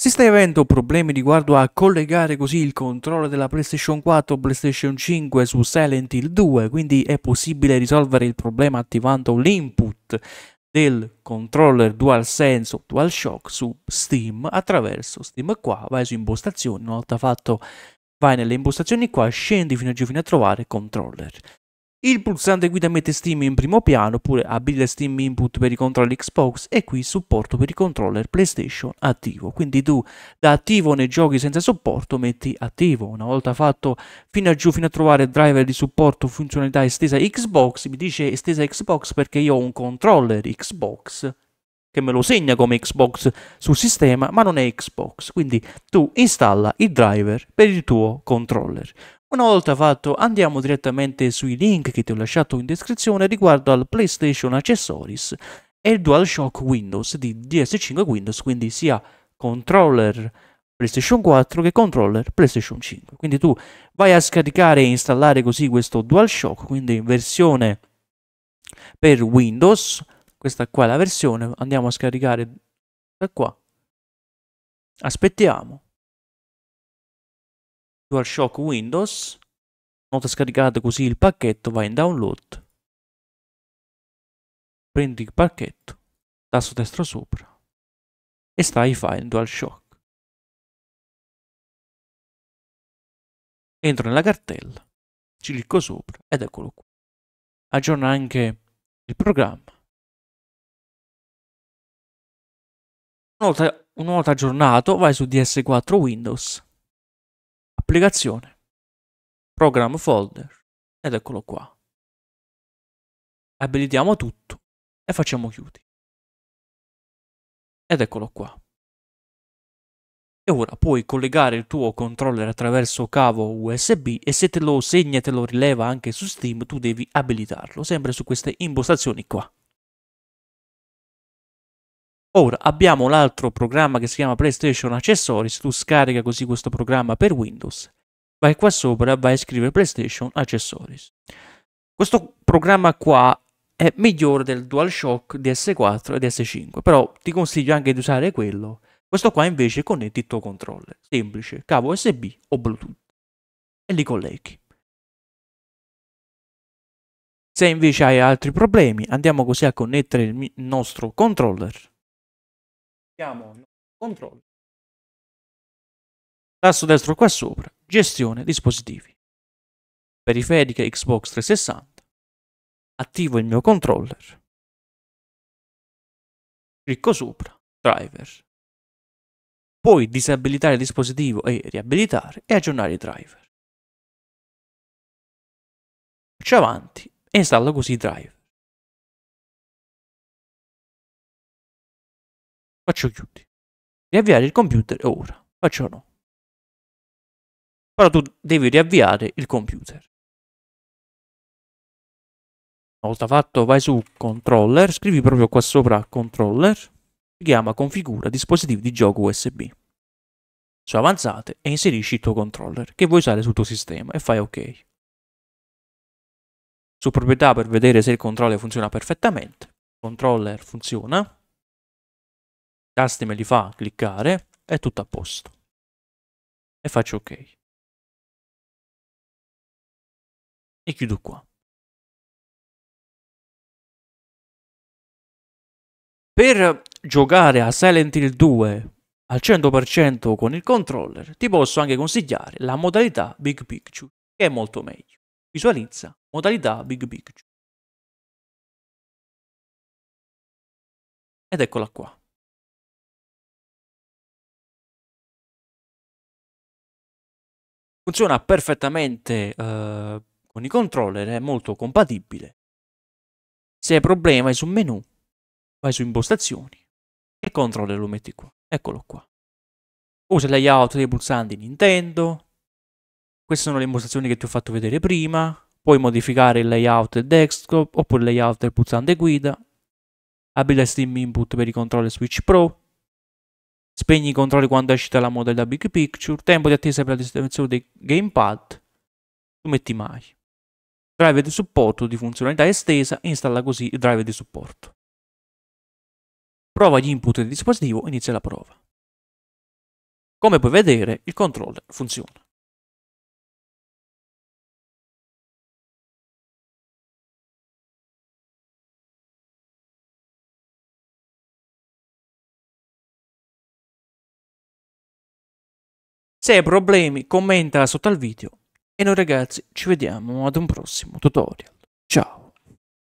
Si stai avendo problemi riguardo a collegare così il controller della PlayStation 4 o PlayStation 5 su Silent Hill 2, quindi è possibile risolvere il problema attivando l'input del controller DualSense o DualShock su Steam attraverso Steam qua, vai su impostazioni, una volta fatto vai nelle impostazioni qua, scendi fino a, fino a trovare controller. Il pulsante guida mette Steam in primo piano oppure abilita Steam Input per i controlli Xbox e qui supporto per i controller PlayStation attivo. Quindi tu da attivo nei giochi senza supporto metti attivo. Una volta fatto fino a giù, fino a trovare driver di supporto funzionalità estesa Xbox, mi dice estesa Xbox perché io ho un controller Xbox che me lo segna come Xbox sul sistema, ma non è Xbox. Quindi tu installa il driver per il tuo controller. Una volta fatto andiamo direttamente sui link che ti ho lasciato in descrizione riguardo al PlayStation Accessories e il DualShock Windows di DS5 Windows, quindi sia controller PlayStation 4 che controller PlayStation 5. Quindi tu vai a scaricare e installare così questo DualShock, quindi in versione per Windows, questa qua è la versione, andiamo a scaricare da qua. Aspettiamo. DualShock Windows. Una volta scaricato così il pacchetto, vai in download. Prendi il pacchetto, tasto destro sopra e stai i file DualShock. Entro nella cartella, ci clicco sopra ed eccolo qui. Aggiorna anche il programma. Una volta, una volta aggiornato vai su DS4 Windows applicazione, programma folder ed eccolo qua. Abilitiamo tutto e facciamo chiudi. Ed eccolo qua. E ora puoi collegare il tuo controller attraverso cavo USB e se te lo segna e te lo rileva anche su Steam tu devi abilitarlo, sempre su queste impostazioni qua. Ora abbiamo l'altro programma che si chiama PlayStation Accessories, tu scarica così questo programma per Windows, vai qua sopra, vai a scrivere PlayStation Accessories. Questo programma qua è migliore del DualShock DS4 e DS5, però ti consiglio anche di usare quello. Questo qua invece connetti il tuo controller, semplice, cavo USB o Bluetooth, e li colleghi. Se invece hai altri problemi, andiamo così a connettere il nostro controller. Diamo controllo. Tasto destro qua sopra, gestione dispositivi. Periferica Xbox 360. Attivo il mio controller. Clicco sopra, driver. Puoi disabilitare il dispositivo e riabilitare e aggiornare i driver. Faccio avanti e installo così i driver. faccio chiudi. Riavviare il computer ora, faccio no. Però tu devi riavviare il computer. Una volta fatto vai su controller, scrivi proprio qua sopra controller, si chiama configura dispositivi di gioco USB. Su avanzate e inserisci il tuo controller che vuoi usare sul tuo sistema e fai ok. Su proprietà per vedere se il controller funziona perfettamente. Controller funziona, tasti me li fa cliccare, è tutto a posto. E faccio ok. E chiudo qua. Per giocare a Silent Hill 2 al 100% con il controller, ti posso anche consigliare la modalità Big Picture, che è molto meglio. Visualizza modalità Big Picture. Ed eccola qua. Funziona perfettamente eh, con i controller, è molto compatibile. Se hai problemi vai su menu, vai su impostazioni e controller lo metti qua. Eccolo qua. Usa il layout dei pulsanti Nintendo. Queste sono le impostazioni che ti ho fatto vedere prima. Puoi modificare il layout del desktop oppure il layout del pulsante guida. Abilita Steam Input per i controller Switch Pro spegni i controlli quando esce dalla moda da Big Picture, tempo di attesa per la distribuzione dei gamepad, tu metti mai. Drive di supporto di funzionalità estesa, installa così il drive di supporto. Prova gli input del dispositivo, inizia la prova. Come puoi vedere, il controller funziona. Se hai problemi commenta sotto al video e noi ragazzi ci vediamo ad un prossimo tutorial. Ciao!